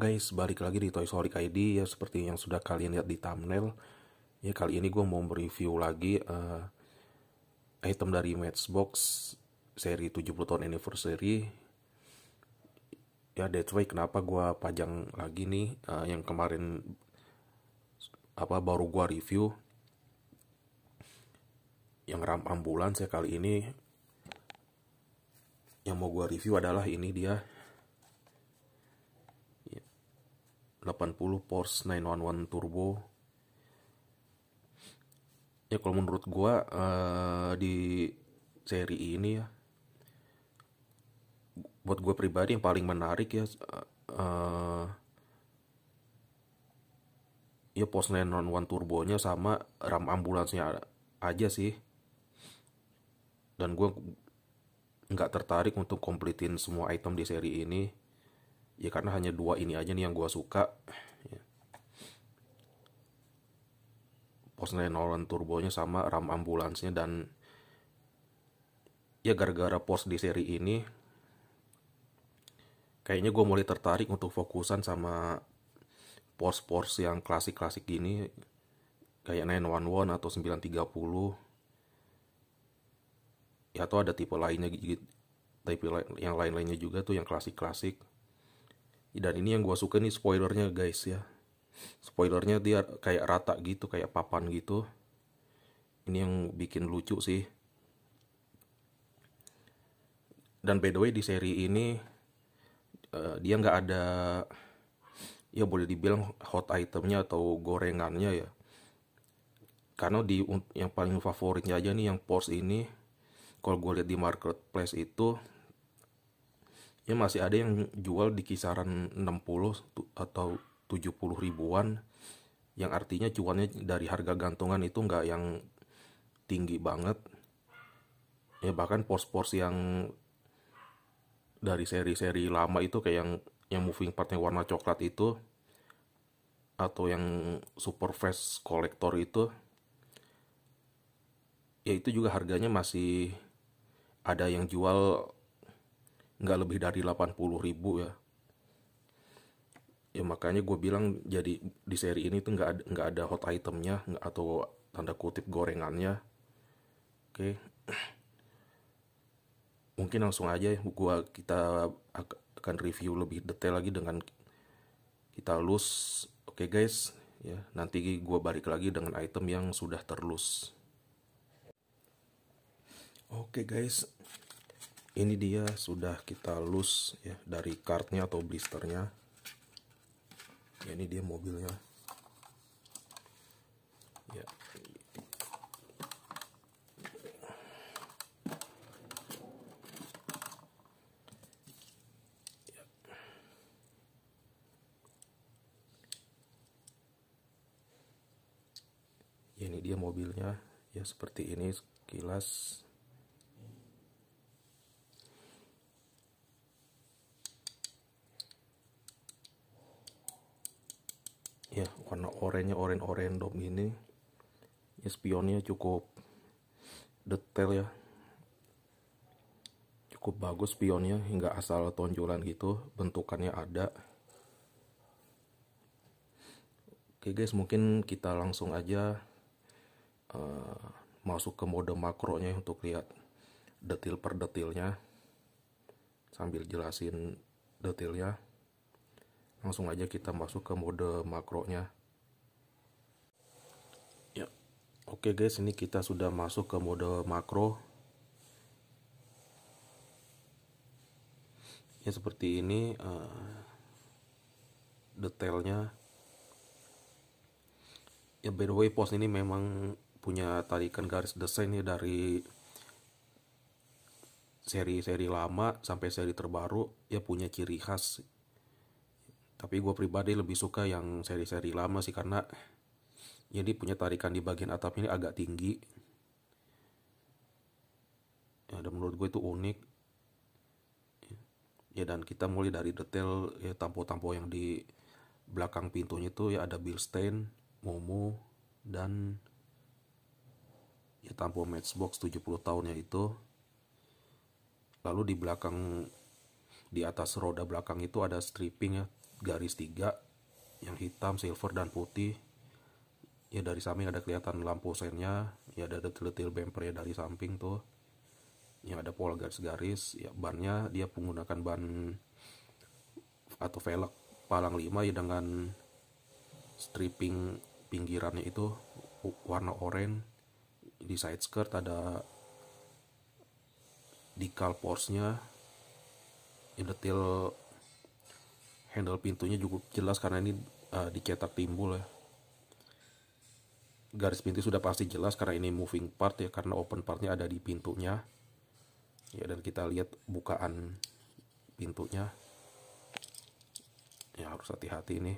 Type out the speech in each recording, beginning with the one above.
guys, balik lagi di Toy Story ID ya seperti yang sudah kalian lihat di thumbnail. Ya kali ini gue mau mereview lagi uh, item dari Matchbox seri 70 tahun anniversary. Ya that's why kenapa gue pajang lagi nih uh, yang kemarin apa baru gue review yang ram ambulans ya kali ini yang mau gue review adalah ini dia 80 Porsche 911 Turbo ya kalau menurut gue uh, di seri ini ya buat gue pribadi yang paling menarik ya uh, ya Porsche 911 turbonya sama ram ambulansnya aja sih dan gue nggak tertarik untuk komplitin semua item di seri ini ya karena hanya dua ini aja nih yang gue suka ya. Nolan 911 turbonya sama ram ambulansnya dan ya gara-gara Porsche di seri ini kayaknya gue mulai tertarik untuk fokusan sama Porsche-Porsche yang klasik-klasik gini kayak 911 atau 930 ya atau ada tipe lainnya gitu tipe yang lain-lainnya juga tuh yang klasik-klasik dan ini yang gue suka nih spoilernya guys ya spoilernya dia kayak rata gitu kayak papan gitu ini yang bikin lucu sih dan by the way di seri ini uh, dia nggak ada ya boleh dibilang hot itemnya atau gorengannya ya karena di yang paling favoritnya aja nih yang Porsche ini kalau gue lihat di marketplace itu ya masih ada yang jual di kisaran 60 atau 70 ribuan yang artinya cuannya dari harga gantungan itu nggak yang tinggi banget ya bahkan pos-pos yang dari seri-seri lama itu kayak yang yang moving partnya warna coklat itu atau yang super fast kolektor itu ya itu juga harganya masih ada yang jual nggak lebih dari 80 ribu ya ya makanya gue bilang jadi di seri ini tuh nggak ada nggak ada hot itemnya nggak atau tanda kutip gorengannya oke okay. mungkin langsung aja ya gue kita akan review lebih detail lagi dengan kita lus oke okay guys ya nanti gue balik lagi dengan item yang sudah terlus oke okay guys ini dia sudah kita lus ya dari kartnya atau blisternya ya, ini dia mobilnya ya. ya ini dia mobilnya ya seperti ini sekilas ya warna oranye oranye oranye dom ini ya spionnya cukup detail ya cukup bagus spionnya hingga asal tonjolan gitu bentukannya ada oke guys mungkin kita langsung aja uh, masuk ke mode makronya untuk lihat detail per detailnya sambil jelasin detailnya langsung aja kita masuk ke mode makronya ya oke guys ini kita sudah masuk ke mode makro ya seperti ini uh, detailnya ya by the way pos ini memang punya tarikan garis desain ya dari seri-seri lama sampai seri terbaru ya punya ciri khas tapi gue pribadi lebih suka yang seri-seri lama sih karena jadi punya tarikan di bagian atap ini agak tinggi ya, dan menurut gue itu unik ya dan kita mulai dari detail ya tampo-tampo yang di belakang pintunya itu ya ada Bill stain, Momo dan ya tampo Matchbox 70 tahunnya itu lalu di belakang di atas roda belakang itu ada stripping ya garis tiga yang hitam, silver, dan putih. Ya dari samping ada kelihatan lampu sennya, ya ada detil-detil bumper ya dari samping tuh. Ya ada pola garis-garis, ya bannya dia menggunakan ban atau velg palang lima ya dengan stripping pinggirannya itu warna oranye. Di side skirt ada di Porsche-nya. Ya, detail handle pintunya cukup jelas karena ini uh, dicetak timbul ya garis pintu sudah pasti jelas karena ini moving part ya karena open partnya ada di pintunya ya dan kita lihat bukaan pintunya ya harus hati-hati ini.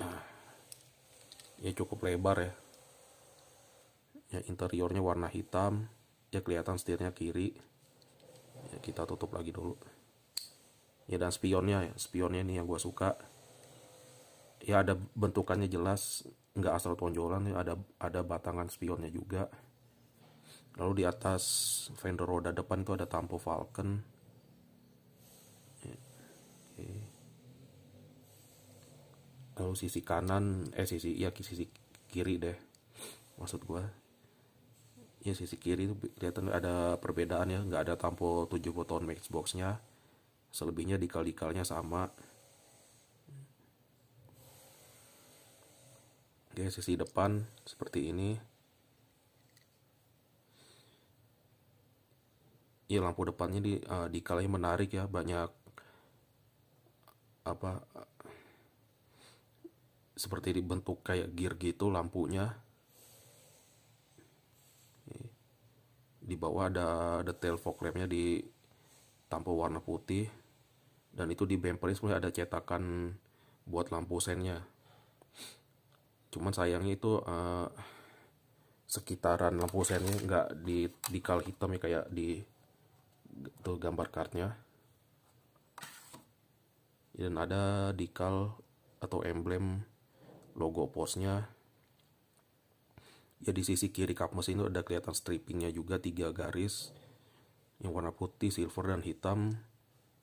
Ah. ya cukup lebar ya ya interiornya warna hitam ya kelihatan setirnya kiri ya, kita tutup lagi dulu ya dan spionnya ya spionnya ini yang gue suka ya ada bentukannya jelas nggak asal tonjolan ya ada ada batangan spionnya juga lalu di atas fender roda depan tuh ada tampo falcon ya, lalu sisi kanan eh sisi ya sisi kiri deh maksud gue ya sisi kiri itu kelihatan ada perbedaan ya nggak ada tampo 7 button matchboxnya selebihnya dikalikalnya sama Oke, sisi depan seperti ini. Ya, lampu depannya di uh, eh, dikalinya menarik ya, banyak apa seperti dibentuk kayak gear gitu lampunya. Di bawah ada detail fog lampnya di tampo warna putih dan itu di bempernya sebenarnya ada cetakan buat lampu senya, cuman sayangnya itu uh, sekitaran lampu senya nggak di dikal hitam ya kayak di tuh gambar kartnya dan ada dikal atau emblem logo posnya ya di sisi kiri kap mesin itu ada kelihatan strippingnya juga tiga garis yang warna putih silver dan hitam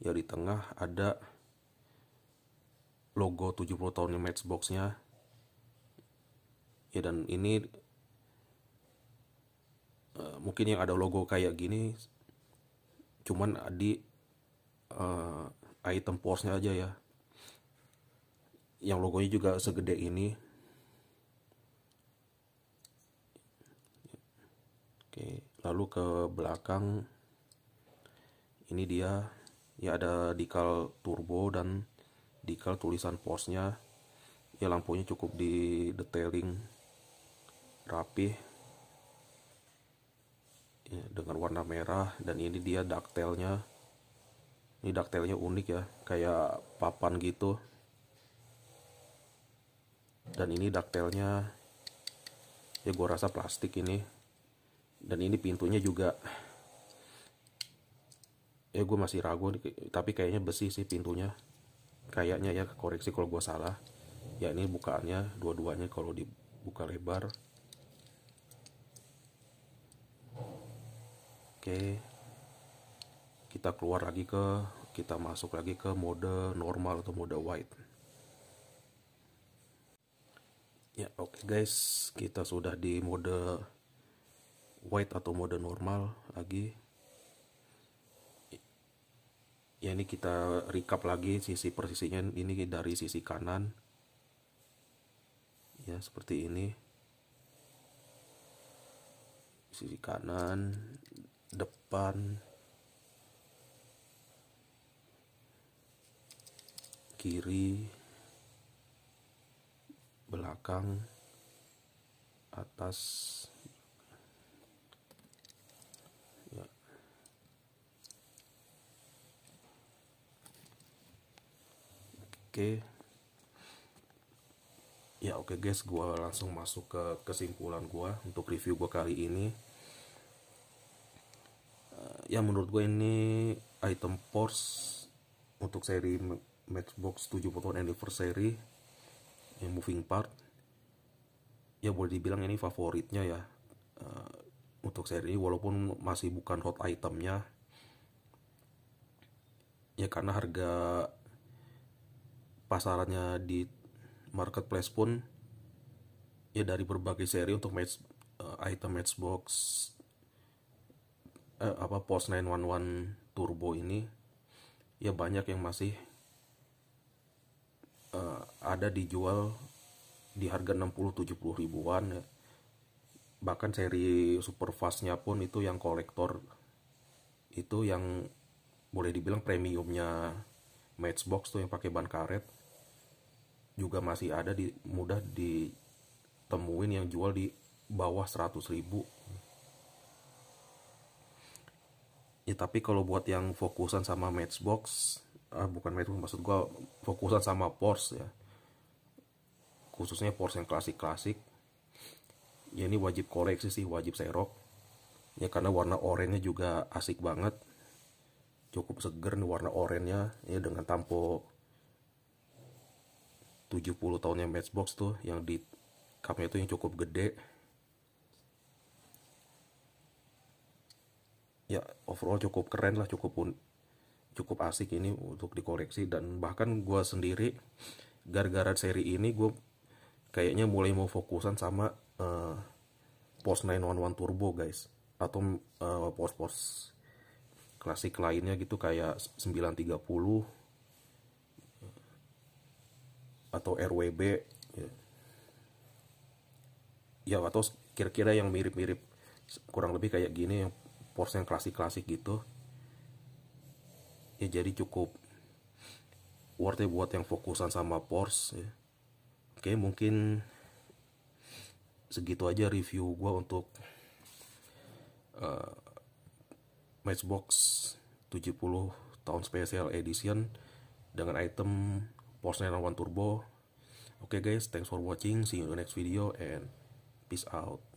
ya di tengah ada logo 70 tahunnya Matchbox-nya. Ya dan ini uh, mungkin yang ada logo kayak gini cuman di uh, item posnya aja ya. Yang logonya juga segede ini. Oke, lalu ke belakang ini dia ya ada decal turbo dan decal tulisan posnya ya lampunya cukup di detailing rapi ya, dengan warna merah dan ini dia tailnya ini tailnya unik ya kayak papan gitu dan ini tailnya ya gue rasa plastik ini dan ini pintunya juga ya eh, gue masih ragu tapi kayaknya besi sih pintunya kayaknya ya koreksi kalau gue salah ya ini bukaannya dua-duanya kalau dibuka lebar oke kita keluar lagi ke kita masuk lagi ke mode normal atau mode white ya oke okay guys kita sudah di mode white atau mode normal lagi ya ini kita recap lagi sisi persisinya ini dari sisi kanan ya seperti ini sisi kanan depan kiri belakang atas oke ya oke guys gue langsung masuk ke kesimpulan gue untuk review gue kali ini eh, ya menurut gue ini item force untuk seri Matchbox 70 tahun anniversary yang moving part ya boleh dibilang ini favoritnya ya eh, untuk seri ini walaupun masih bukan hot itemnya ya karena harga pasarannya di marketplace pun ya dari berbagai seri untuk match uh, item matchbox uh, apa post 911 turbo ini ya banyak yang masih uh, ada dijual di harga 60 70 ribuan ya. Bahkan seri super fastnya pun itu yang kolektor itu yang boleh dibilang premiumnya Matchbox tuh yang pakai ban karet juga masih ada di mudah ditemuin yang jual di bawah 100 ribu ya tapi kalau buat yang fokusan sama matchbox ah, bukan matchbox maksud gue fokusan sama Porsche ya khususnya Porsche yang klasik-klasik ya ini wajib koleksi sih wajib serok ya karena warna oranye juga asik banget cukup seger nih warna oranye ya dengan tampo 70 tahunnya Matchbox tuh yang di cupnya itu yang cukup gede ya overall cukup keren lah cukup pun cukup asik ini untuk dikoreksi dan bahkan gue sendiri gara-gara seri ini gue kayaknya mulai mau fokusan sama uh, post 911 Turbo guys atau uh, eh, post-post klasik lainnya gitu kayak 930 atau RWB ya, ya atau kira-kira yang mirip-mirip kurang lebih kayak gini yang Porsche yang klasik-klasik gitu ya jadi cukup worth it buat yang fokusan sama Porsche ya. oke mungkin segitu aja review gue untuk uh, Matchbox 70 tahun special edition dengan item Porsche 911 Turbo. Oke okay guys, thanks for watching. See you in the next video and peace out.